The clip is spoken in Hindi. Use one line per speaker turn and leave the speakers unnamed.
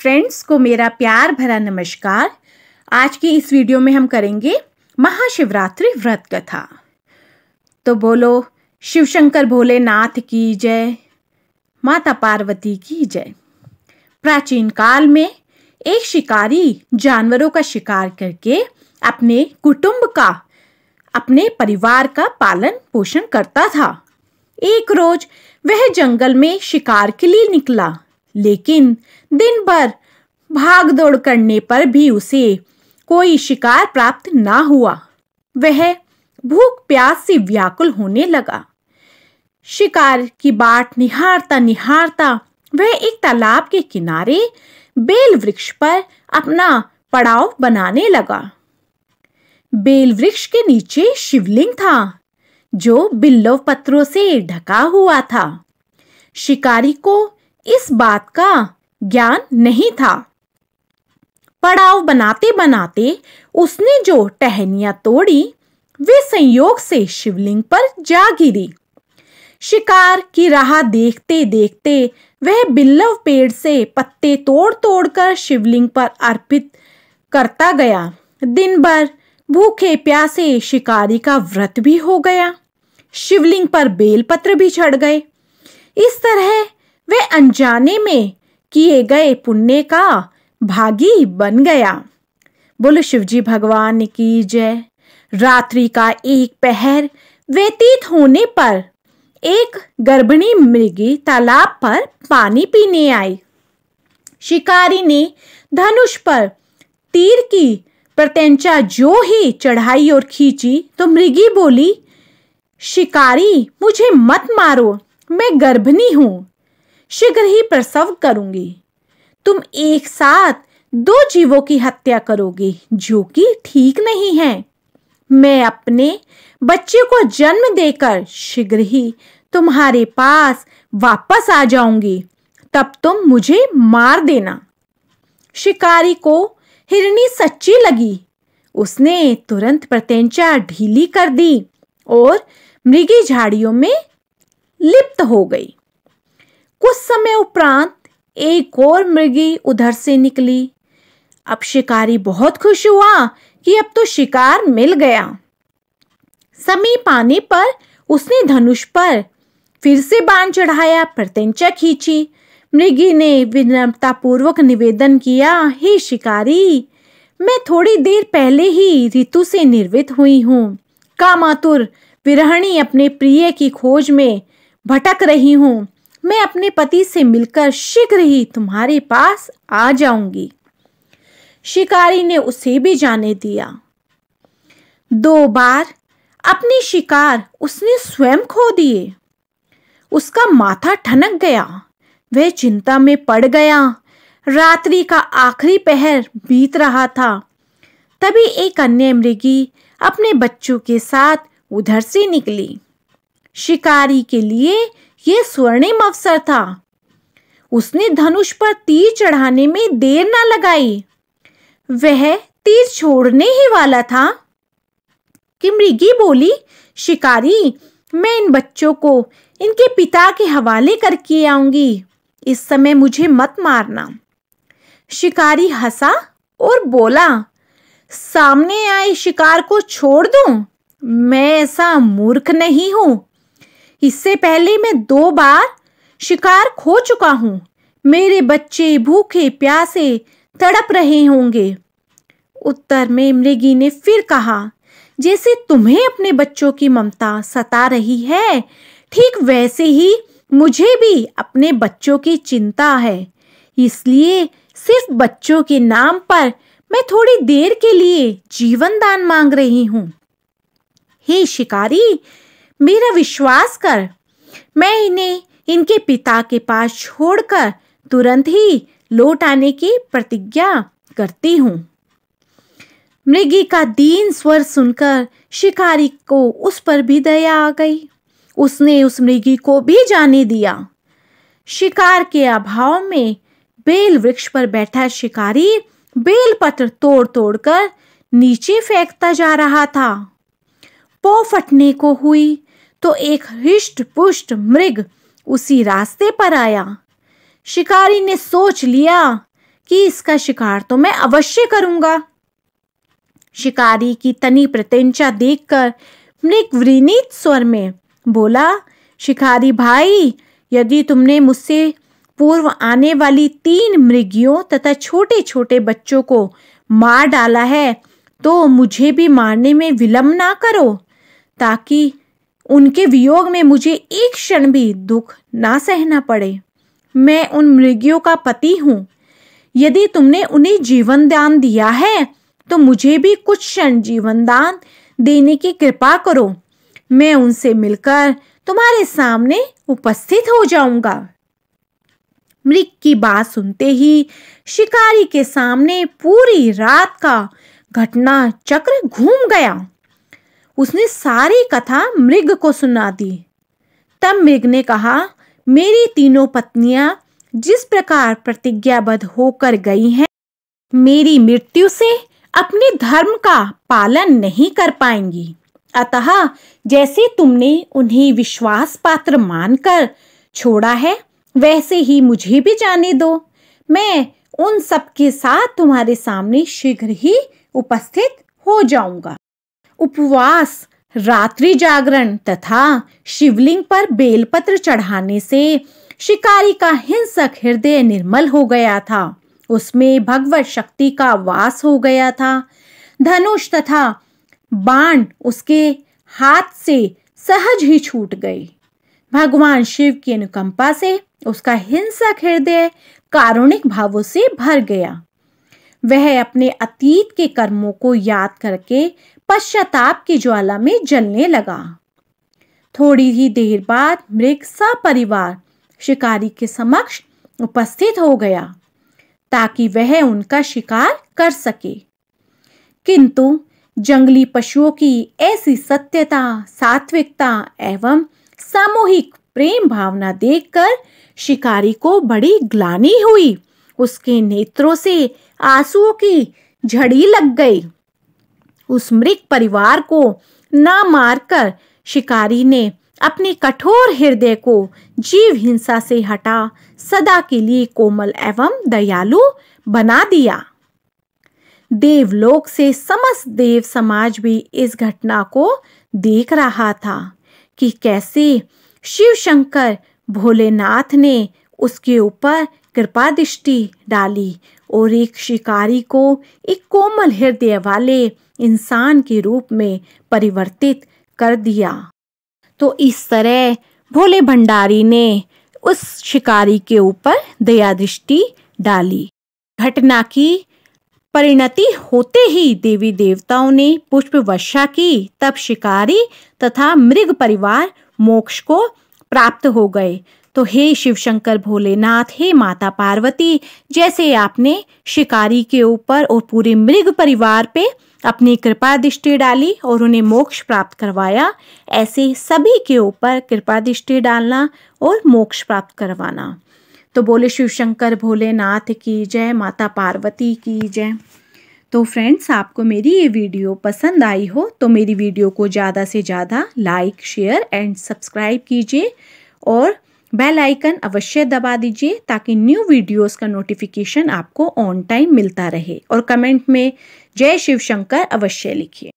फ्रेंड्स को मेरा प्यार भरा नमस्कार आज की इस वीडियो में हम करेंगे महाशिवरात्रि व्रत कथा तो बोलो शिव शंकर भोलेनाथ की जय माता पार्वती की जय प्राचीन काल में एक शिकारी जानवरों का शिकार करके अपने कुटुंब का अपने परिवार का पालन पोषण करता था एक रोज वह जंगल में शिकार के लिए निकला लेकिन दिन भर भाग दौड़ करने पर भी उसे कोई शिकार प्राप्त ना हुआ वह भूख प्यास से व्याकुल होने लगा शिकार की बाट निहारता निहारता वह एक तालाब के किनारे बेल वृक्ष पर अपना पड़ाव बनाने लगा बेल वृक्ष के नीचे शिवलिंग था जो बिल्लव पत्रों से ढका हुआ था शिकारी को इस बात का ज्ञान नहीं था पड़ाव बनाते बनाते उसने जो टहनिया तोड़ी वे संयोग से शिवलिंग पर जा गिरी शिकार की राह देखते देखते वह बिल्लव पेड़ से पत्ते तोड़ तोड़कर शिवलिंग पर अर्पित करता गया दिन भर भूखे प्यासे शिकारी का व्रत भी हो गया शिवलिंग पर बेलपत्र भी चढ़ गए इस तरह वे अनजाने में किए गए पुण्य का भागी बन गया बोलो शिवजी भगवान की जय रात्रि का एक पहर व्यतीत होने पर एक गर्भिणी मृगी तालाब पर पानी पीने आई शिकारी ने धनुष पर तीर की प्रत्यंचा जो ही चढ़ाई और खींची तो मृगी बोली शिकारी मुझे मत मारो मैं गर्भिणी हूँ शीघ्र ही प्रसव करूंगी तुम एक साथ दो जीवों की हत्या करोगे जो कि ठीक नहीं है मैं अपने बच्चे को जन्म देकर शीघ्र ही तुम्हारे पास वापस आ जाऊंगी तब तुम मुझे मार देना शिकारी को हिरणी सच्ची लगी उसने तुरंत प्रत्यंचा ढीली कर दी और मृगी झाड़ियों में लिप्त हो गई कुछ समय उपरांत एक और मृगी उधर से निकली अब शिकारी बहुत खुश हुआ कि अब तो शिकार मिल गया समीप आने पर उसने धनुष पर फिर से बाण चढ़ाया प्रत्यंचा खींची मृगी ने विनम्रता पूर्वक निवेदन किया हे शिकारी मैं थोड़ी देर पहले ही ऋतु से निर्वित हुई हूँ कामातुर विरहणी अपने प्रिय की खोज में भटक रही हूँ मैं अपने पति से मिलकर शीघ्र ही तुम्हारे पास आ जाऊंगी शिकारी ने उसे भी जाने दिया दो बार अपने शिकार उसने स्वयं खो दिए उसका माथा ठनक गया वह चिंता में पड़ गया रात्रि का आखिरी पहर बीत रहा था तभी एक अन्य मृगी अपने बच्चों के साथ उधर से निकली शिकारी के लिए ये स्वर्णिम अवसर था उसने धनुष पर तीर चढ़ाने में देर ना लगाई वह तीर छोड़ने ही वाला था कि मृगी बोली शिकारी मैं इन बच्चों को इनके पिता के हवाले करके आऊंगी इस समय मुझे मत मारना शिकारी हंसा और बोला सामने आए शिकार को छोड़ दूं? मैं ऐसा मूर्ख नहीं हूं इससे पहले मैं दो बार शिकार खो चुका हूँ मेरे बच्चे भूखे प्यासे तड़प रहे होंगे उत्तर में मृगी ने फिर कहा जैसे तुम्हें अपने बच्चों की ममता सता रही है ठीक वैसे ही मुझे भी अपने बच्चों की चिंता है इसलिए सिर्फ बच्चों के नाम पर मैं थोड़ी देर के लिए जीवन दान मांग रही हूँ हे शिकारी मेरा विश्वास कर मैं इन्हें इनके पिता के पास छोड़कर तुरंत ही लौट आने की प्रतिज्ञा करती हूँ मृगी का दीन स्वर सुनकर शिकारी को उस पर भी दया आ गई उसने उस मृगी को भी जाने दिया शिकार के अभाव में बेल वृक्ष पर बैठा शिकारी बेल पत्र तोड़ तोड़ कर नीचे फेंकता जा रहा था पो फटने को हुई तो एक हृष्ट पुष्ट मृग उसी रास्ते पर आया शिकारी ने सोच लिया कि इसका शिकार तो मैं अवश्य करूंगा शिकारी की तनी प्रत्यंचा देखकर मृग विनीत स्वर में बोला शिकारी भाई यदि तुमने मुझसे पूर्व आने वाली तीन मृगियों तथा छोटे छोटे बच्चों को मार डाला है तो मुझे भी मारने में विलंब ना करो ताकि उनके वियोग में मुझे एक क्षण भी दुख ना सहना पड़े मैं उन मृगियों का पति हूँ यदि तुमने उन्हें जीवन दान दिया है तो मुझे भी कुछ क्षण जीवन दान देने की कृपा करो मैं उनसे मिलकर तुम्हारे सामने उपस्थित हो जाऊंगा मृग की बात सुनते ही शिकारी के सामने पूरी रात का घटना चक्र घूम गया उसने सारी कथा मृग को सुना दी तब मृग ने कहा मेरी तीनों पत्नियां जिस प्रकार प्रतिज्ञाबद्ध होकर गई हैं मेरी मृत्यु से अपने धर्म का पालन नहीं कर पाएंगी अतः जैसे तुमने उन्हें विश्वास पात्र मानकर छोड़ा है वैसे ही मुझे भी जाने दो मैं उन सबके साथ तुम्हारे सामने शीघ्र ही उपस्थित हो जाऊंगा उपवास रात्रि जागरण तथा शिवलिंग पर बेलपत्र चढ़ाने से शिकारी का हिंसक हृदय निर्मल हो गया था उसमें भगवत शक्ति का वास हो गया था धनुष तथा बाण उसके हाथ से सहज ही छूट गई भगवान शिव की अनुकंपा से उसका हिंसक हृदय कारुणिक भावों से भर गया वह अपने अतीत के कर्मों को याद करके पश्चाताप की ज्वाला में जलने लगा थोड़ी ही देर बाद मृग सपरिवार शिकारी के समक्ष उपस्थित हो गया ताकि वह उनका शिकार कर सके किंतु जंगली पशुओं की ऐसी सत्यता सात्विकता एवं सामूहिक प्रेम भावना देखकर शिकारी को बड़ी ग्लानी हुई उसके नेत्रों से आंसुओं की झड़ी लग गई उस मृग परिवार को ना मारकर शिकारी ने अपने कठोर हृदय को जीव हिंसा से हटा सदा के लिए कोमल एवं दयालु बना दिया देवलोक से समस्त देव समाज भी इस घटना को देख रहा था कि कैसे शिव शंकर भोलेनाथ ने उसके ऊपर कृपा दृष्टि डाली और एक शिकारी को एक कोमल हृदय वाले इंसान के रूप में परिवर्तित कर दिया तो इस तरह भोले भंडारी ने उस शिकारी के ऊपर दया दृष्टि डाली घटना की परिणति होते ही देवी देवताओं ने पुष्प वर्षा की तब शिकारी तथा मृग परिवार मोक्ष को प्राप्त हो गए तो हे शिवशंकर भोलेनाथ हे माता पार्वती जैसे आपने शिकारी के ऊपर और पूरे मृग परिवार पे अपनी कृपा दृष्टि डाली और उन्हें मोक्ष प्राप्त करवाया ऐसे सभी के ऊपर कृपा दृष्टि डालना और मोक्ष प्राप्त करवाना तो बोले शिवशंकर भोलेनाथ की जय माता पार्वती की जय तो फ्रेंड्स आपको मेरी ये वीडियो पसंद आई हो तो मेरी वीडियो को ज़्यादा से ज़्यादा लाइक शेयर एंड सब्सक्राइब कीजिए और बेल आइकन अवश्य दबा दीजिए ताकि न्यू वीडियोस का नोटिफिकेशन आपको ऑन टाइम मिलता रहे और कमेंट में जय शिव शंकर अवश्य लिखिए